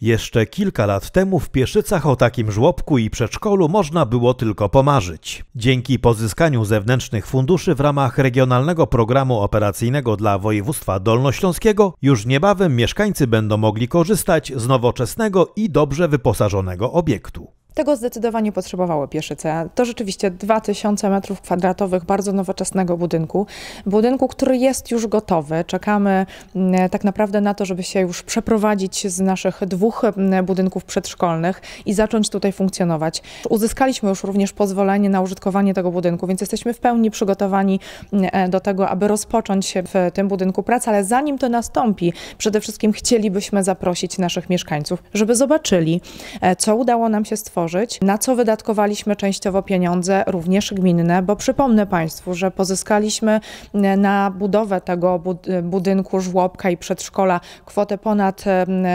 Jeszcze kilka lat temu w Pieszycach o takim żłobku i przedszkolu można było tylko pomarzyć. Dzięki pozyskaniu zewnętrznych funduszy w ramach regionalnego programu operacyjnego dla województwa dolnośląskiego już niebawem mieszkańcy będą mogli korzystać z nowoczesnego i dobrze wyposażonego obiektu. Tego zdecydowanie potrzebowały Pieszyce. To rzeczywiście 2000 m2 bardzo nowoczesnego budynku. Budynku, który jest już gotowy. Czekamy mm, tak naprawdę na to, żeby się już przeprowadzić z naszych dwóch mm, budynków przedszkolnych i zacząć tutaj funkcjonować. Uzyskaliśmy już również pozwolenie na użytkowanie tego budynku, więc jesteśmy w pełni przygotowani mm, e, do tego, aby rozpocząć się w tym budynku pracę, ale zanim to nastąpi, przede wszystkim chcielibyśmy zaprosić naszych mieszkańców, żeby zobaczyli, e, co udało nam się stworzyć na co wydatkowaliśmy częściowo pieniądze również gminne, bo przypomnę Państwu, że pozyskaliśmy e, na budowę tego e, budynku żłobka i przedszkola kwotę ponad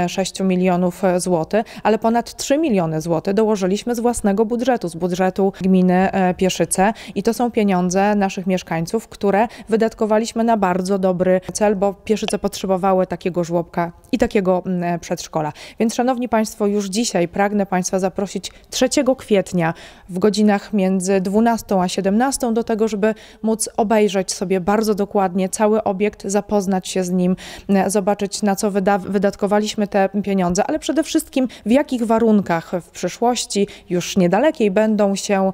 6 e, milionów złotych, ale ponad 3 miliony złotych dołożyliśmy z własnego budżetu, z budżetu gminy Pieszyce i to są pieniądze naszych mieszkańców, które wydatkowaliśmy na bardzo dobry cel, bo Pieszyce potrzebowały takiego żłobka i takiego przedszkola. Więc Szanowni Państwo, już dzisiaj pragnę Państwa zaprosić 3 kwietnia w godzinach między 12 a 17 do tego, żeby móc obejrzeć sobie bardzo dokładnie cały obiekt, zapoznać się z nim, e, zobaczyć na co wyda wydatkowaliśmy te pieniądze, ale przede wszystkim w jakich warunkach w przyszłości już niedalekiej będą się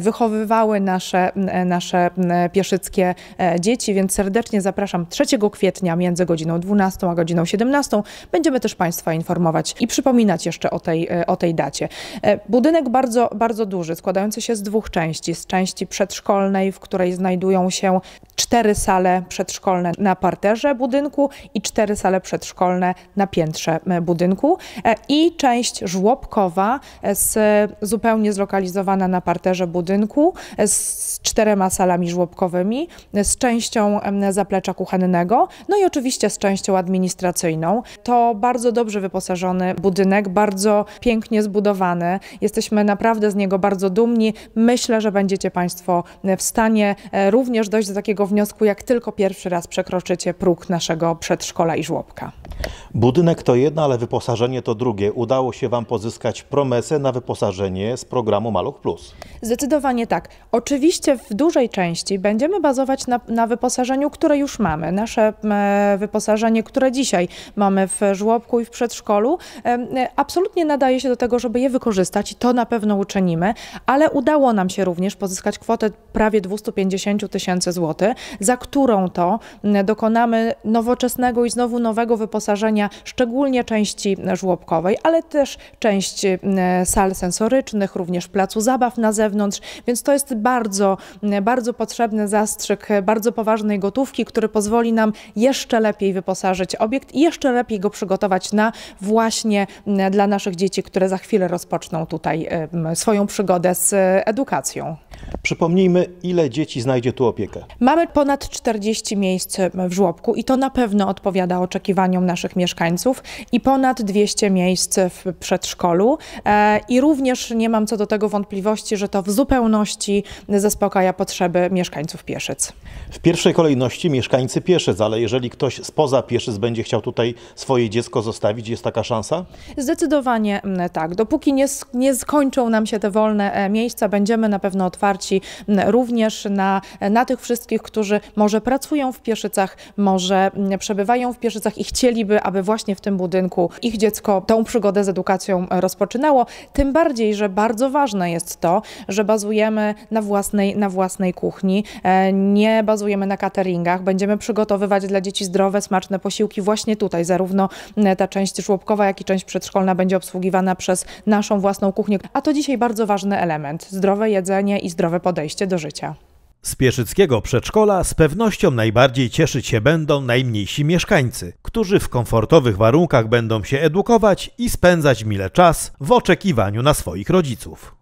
wychowywały nasze, e, nasze e, pieszyckie dzieci, więc serdecznie zapraszam 3 kwietnia między godziną 12 a godziną 17. Będziemy też Państwa informować i przypominać jeszcze o tej, o tej dacie. Budynek bardzo, bardzo duży, składający się z dwóch części. Z części przedszkolnej, w której znajdują się cztery sale przedszkolne na parterze budynku i cztery sale przedszkolne na piętrze e, budynku e, i część żłobkowa e, z, zupełnie zlokalizowana na parterze budynku z czterema salami żłobkowymi, z częścią zaplecza kuchennego, no i oczywiście z częścią administracyjną. To bardzo dobrze wyposażony budynek, bardzo pięknie zbudowany, Jesteśmy naprawdę z niego bardzo dumni. Myślę, że będziecie Państwo e, w stanie e, również dojść do takiego wniosku, jak tylko pierwszy raz przekroczycie próg naszego przedszkola i żłobka. Budynek to jedno, ale wyposażenie to drugie. Udało się Wam pozyskać promesę na wyposażenie z programu Maluch Plus. Zdecydowanie tak. Oczywiście w dużej części będziemy bazować na, na wyposażeniu, które już mamy. Nasze wyposażenie, które dzisiaj mamy w żłobku i w przedszkolu, absolutnie nadaje się do tego, żeby je wykorzystać i to na pewno uczynimy, ale udało nam się również pozyskać kwotę prawie 250 tysięcy złotych, za którą to dokonamy nowoczesnego i znowu nowego wyposażenia szczególnie części żłobkowej, ale też część sal sensorycznych, również placu zabaw na zewnątrz, więc to jest bardzo, bardzo potrzebny zastrzyk bardzo poważnej gotówki, który pozwoli nam jeszcze lepiej wyposażyć obiekt i jeszcze lepiej go przygotować na właśnie dla naszych dzieci, które za chwilę rozpoczną tutaj swoją przygodę z edukacją. Przypomnijmy, ile dzieci znajdzie tu opiekę. Mamy ponad 40 miejsc w żłobku i to na pewno odpowiada oczekiwaniom naszych mieszkańców i ponad 200 miejsc w przedszkolu. E, I również nie mam co do tego wątpliwości, że to w zupełności zaspokaja potrzeby mieszkańców Pieszyc. W pierwszej kolejności mieszkańcy Pieszyc, ale jeżeli ktoś spoza Pieszyc będzie chciał tutaj swoje dziecko zostawić, jest taka szansa? Zdecydowanie mm, tak. Dopóki nie, nie skończą nam się te wolne e, miejsca, będziemy na pewno otwarci również na, na tych wszystkich, którzy może pracują w Pieszycach, może przebywają w Pieszycach i chcieliby, aby właśnie w tym budynku ich dziecko tą przygodę z edukacją rozpoczynało. Tym bardziej, że bardzo ważne jest to, że bazujemy na własnej, na własnej kuchni, e, nie bazujemy na cateringach, będziemy przygotowywać dla dzieci zdrowe, smaczne posiłki właśnie tutaj, zarówno ta część żłobkowa, jak i część przedszkolna będzie obsługiwana przez naszą własną kuchnię. A to dzisiaj bardzo ważny element, zdrowe jedzenie i zdrowe podejście do życia. Z pieszyckiego przedszkola z pewnością najbardziej cieszyć się będą najmniejsi mieszkańcy, którzy w komfortowych warunkach będą się edukować i spędzać mile czas w oczekiwaniu na swoich rodziców.